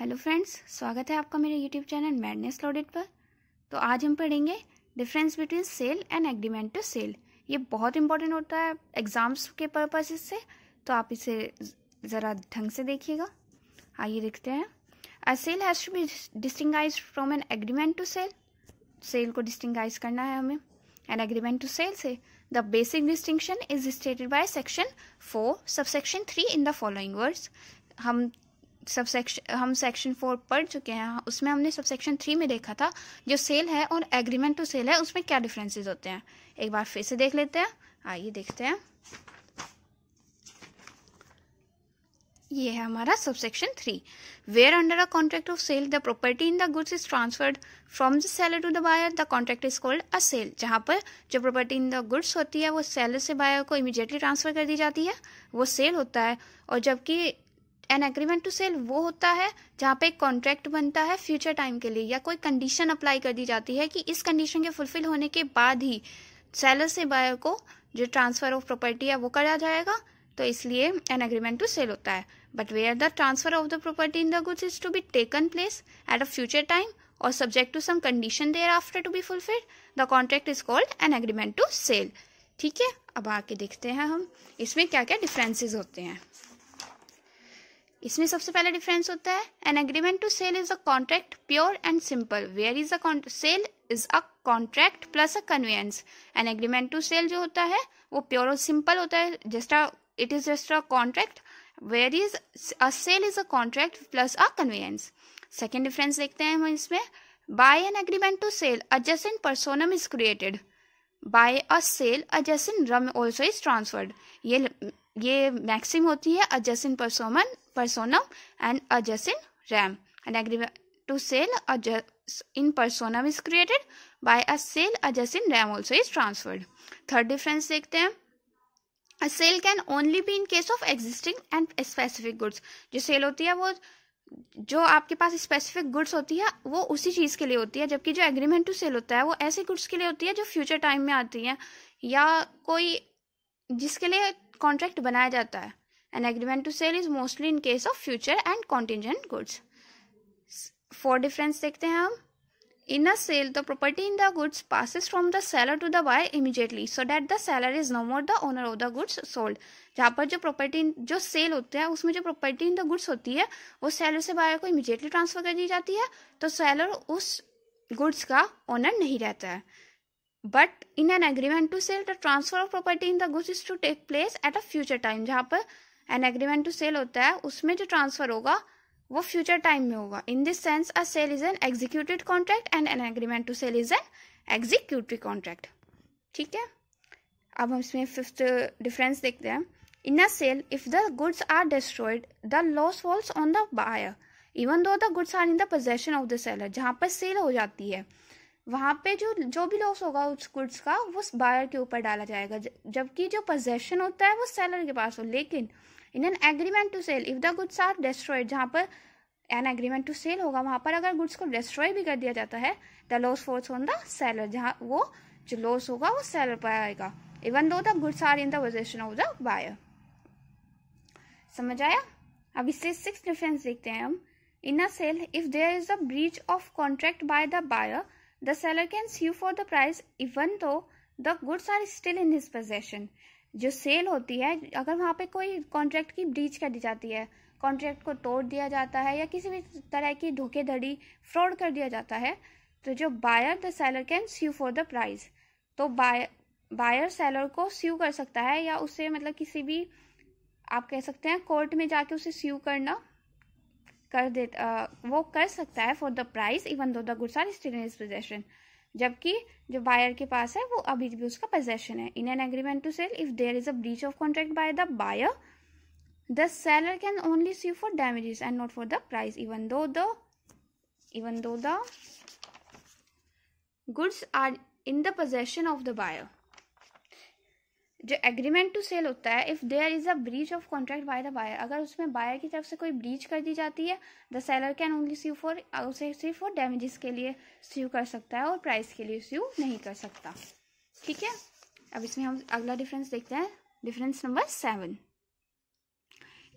Hello friends स्वागत है आपका मेरे यूट्यूब चैनल मैडनेस लॉडेड पर तो आज हम पढ़ेंगे difference between sale and agreement to sale ये बहुत इंपॉर्टेंट होता है एग्ज़ाम्स के पर्पज से तो आप इसे ज़रा ढंग से देखिएगा आइए देखते हैं a sale has to be distinguish from an agreement to sell sale को डिस्टिंगाइज करना है हमें एन एग्रीमेंट टू सेल से basic distinction is stated stated section four sub section three in the following words हम sub section हम section four पढ़ चुके हैं उसमें हमने सब सेक्शन थ्री में देखा था जो सेल है और एग्रीमेंट टू सेल है उसमें क्या डिफरेंसेस होते हैं एक बार फिर से देख लेते हैं आइए देखते हैं ये है हमारा subsection three where under a contract of sale the property in the goods is transferred from the seller to the buyer the contract is called a sale जहां पर जो प्रॉपर्टी इन द गुड्स होती है वो seller से buyer को immediately transfer कर दी जाती है वो सेल होता है और जबकि एन एग्रीमेंट टू सेल वो होता है जहाँ पे एक कॉन्ट्रैक्ट बनता है फ्यूचर टाइम के लिए या कोई कंडीशन अप्लाई कर दी जाती है कि इस कंडीशन के फुलफिल होने के बाद ही सेलर से बायर को जो ट्रांसफर ऑफ प्रॉपर्टी है वो करा जाएगा तो इसलिए एन एग्रीमेंट टू सेल होता है but where the transfer of the property in the goods is to be taken place at a future time और subject to some condition thereafter to be fulfilled the contract is called an agreement to sell ठीक है अब आके देखते हैं हम इसमें क्या क्या डिफरेंसेस होते हैं इसमें सबसे पहला डिफरेंस होता है an agreement to sell is a contract pure and simple whereas a sale is a contract plus a conveyance an agreement to sell जो होता है वो प्योर और सिंपल होता है just a it is just a contract whereas a sale is a contract plus a conveyance second difference देखते हैं हम इसमें by an agreement to sell adjacent personum is created bye a sale adjacent rem also is transferred ये ये maxim होती है adjacent personum persona and adjacent RAM. An agreement to sale in persona is created by a sale adjacent RAM also is transferred. Third difference देखते हैं A sale can only be in case of existing and specific goods. जो sale होती है वो जो आपके पास specific goods होती है वो उसी चीज़ के लिए होती है जबकि जो एग्रीमेंट टू सेल होता है वो ऐसे गुड्स के लिए होती है जो फ्यूचर टाइम में आती हैं या कोई जिसके लिए कॉन्ट्रैक्ट बनाया जाता है An agreement to sell is mostly in case of future and contingent goods. Four difference देखते हैं हम In a sale, the property in the goods passes from the seller to the buyer immediately, so that the seller is no more the owner of the goods sold. जहाँ पर जो property जो cell होता है उसमें जो property in the goods होती है वो सेलर से बायर को इमिजिएटली ट्रांसफर कर दी जाती है तो सेलर उस गुड्स का ओनर नहीं रहता है but in an agreement to sell the transfer of property in the goods is to take place at a future time जहाँ पर एंड एग्रीमेंट टू सेल होता है उसमें जो ट्रांसफर होगा वो फ्यूचर टाइम में होगा in this sense a sale is an executive contract and an agreement to sell is an executive contract ठीक है अब हम इसमें फिफ्थ डिफरेंस देखते हैं in a sale if the goods are destroyed the loss falls on the buyer even though the goods are in the possession of the seller जहाँ पर cell हो जाती है वहाँ पे जो जो भी लॉस होगा उस गुड्स का वो बायर के ऊपर डाला जाएगा जबकि जो पोजेशन होता है वो सेलर के पास हो लेकिन in an agreement to sell if the goods are destroyed जहाँ पर एन एग्रीमेंट टू सेल होगा वहाँ पर अगर गुड्स को डिस्ट्रॉय भी कर दिया जाता है the loss falls on the seller जहाँ वो जो लॉस होगा वो सेलर पर आएगा even though the goods are in the possession of the buyer समझ आया अब इससे सिक्स डिफरेंस देखते हैं हम in a sale if there is a breach of contract by the buyer The seller can sue for the price even though the goods are still in his possession. जो sale होती है अगर वहाँ पे कोई कॉन्ट्रैक्ट की breach कर दी जाती है कॉन्ट्रैक्ट को तोड़ दिया जाता है या किसी भी तरह की धोखेधड़ी फ्रॉड कर दिया जाता है तो जो buyer the seller can sue for the price तो बाय बायर सेलर को स्यू कर सकता है या उसे मतलब किसी भी आप कह सकते हैं कोर्ट में जाके उसे स्यू करना कर दे वो कर सकता है for the price even though the goods are still in his possession जबकि जो बायर के पास है वो अभी भी उसका पोजेशन है in an agreement to sell if there is a breach of contract by the buyer the seller can only sue for damages and not for the price even though the even though the goods are in the possession of the buyer जो agreement to sell होता है if there is a breach of contract by the buyer अगर उसमें buyer की तरफ से कोई breach कर दी जाती है the seller can only sue for उसे सिर्फ फॉर डैमेजेस के लिए स्यू कर सकता है और प्राइस के लिए स्यू नहीं कर सकता ठीक है अब इसमें हम अगला डिफरेंस देखते हैं difference number seven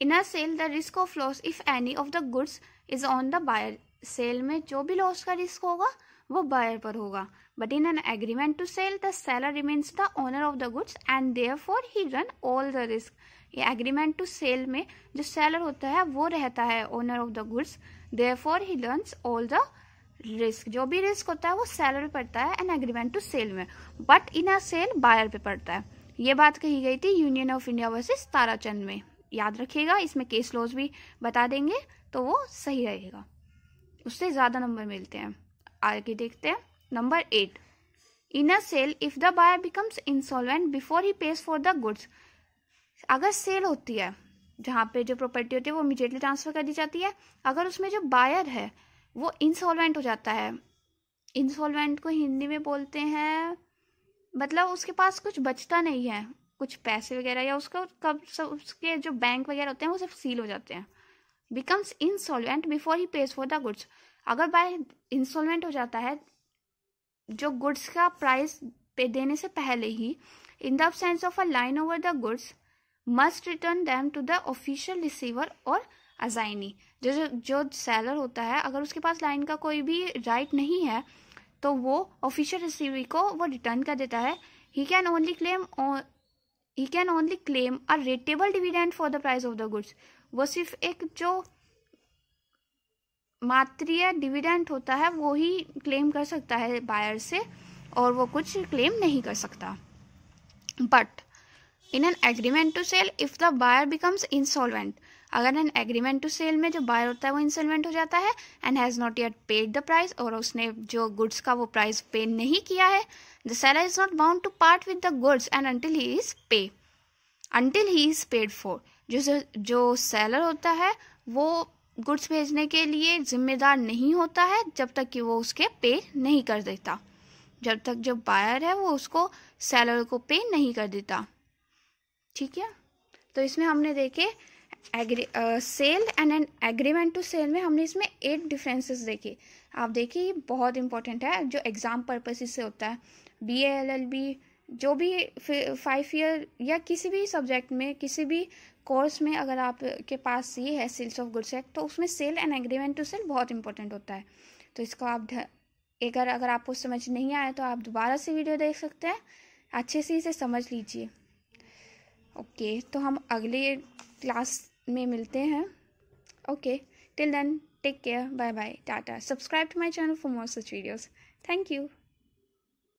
in a sale the risk of loss if any of the goods is on the buyer sale में जो भी लॉस का रिस्क होगा वो बायर पर होगा but in an agreement to sell the seller remains the owner of the goods and therefore he run all the risk ये agreement to sell में जो सेलर होता है वो रहता है owner of the goods therefore he run all the risk जो भी रिस्क होता है वो सेलर पे पड़ता है एन एग्रीमेंट टू सेल में but in a sale buyer पे पड़ता है ये बात कही गई थी Union of India versus Tarachand में याद रखिएगा इसमें केस लॉज भी बता देंगे तो वो सही रहेगा उससे ज़्यादा नंबर मिलते हैं आगे देखते हैं number eight in a sale if the buyer becomes insolvent before he pays for the goods अगर सेल होती है जहाँ पे जो प्रॉपर्टी होती है वो इमिजिएटली ट्रांसफर कर दी जाती है अगर उसमें जो बायर है वो इंसॉल्वेंट हो जाता है इंसॉल्वेंट को हिंदी में बोलते हैं मतलब उसके पास कुछ बचता नहीं है कुछ पैसे वगैरह या उसका कब सब उसके जो बैंक वगैरह होते हैं वो सब सील हो जाते हैं becomes insolvent before he pays for the goods अगर बाय इंस्टॉलमेंट हो जाता है जो गुड्स का प्राइस पे देने से पहले ही in the sense of a lien over the goods must return them to the official receiver और अजाइनी जो जो सेलर होता है अगर उसके पास लाइन का कोई भी राइट नहीं है तो वो ऑफिशियल रिसीवर को वो रिटर्न कर देता है he can only claim he can only claim a rateable dividend for the price of the goods वो सिर्फ एक जो मात्र या होता है वो ही क्लेम कर सकता है बायर से और वो कुछ क्लेम नहीं कर सकता but in an agreement to sell if the buyer becomes insolvent अगर एन एग्रीमेंट टू सेल में जो बायर होता है वो इंसॉल्वेंट हो जाता है and has not yet paid the price और उसने जो गुड्स का वो प्राइस पे नहीं किया है the seller is not bound to part with the goods and until he is pay until he is paid for जो जो सेलर होता है वो गुड्स भेजने के लिए जिम्मेदार नहीं होता है जब तक कि वो उसके पे नहीं कर देता जब तक जो बायर है वो उसको सेलर को पे नहीं कर देता ठीक है तो इसमें हमने देखे agree sale and an agreement to sell में हमने इसमें एट डिफरेंसेस देखे आप देखिए ये बहुत इंपॉर्टेंट है जो एग्ज़ाम पर्पज से होता है बी एल एल बी जो भी फाइव ईयर या किसी भी सब्जेक्ट में किसी भी कोर्स में अगर आपके पास ये है सेल्स ऑफ गुड्स एक्ट तो उसमें sale and agreement to sell बहुत इंपॉर्टेंट होता है तो इसको आप एक अगर अगर आपको समझ नहीं आया तो आप दोबारा से वीडियो देख सकते हैं अच्छे से इसे समझ लीजिए ओके तो हम अगले क्लास में मिलते हैं okay till then take care bye bye tata subscribe to my channel for more such videos thank you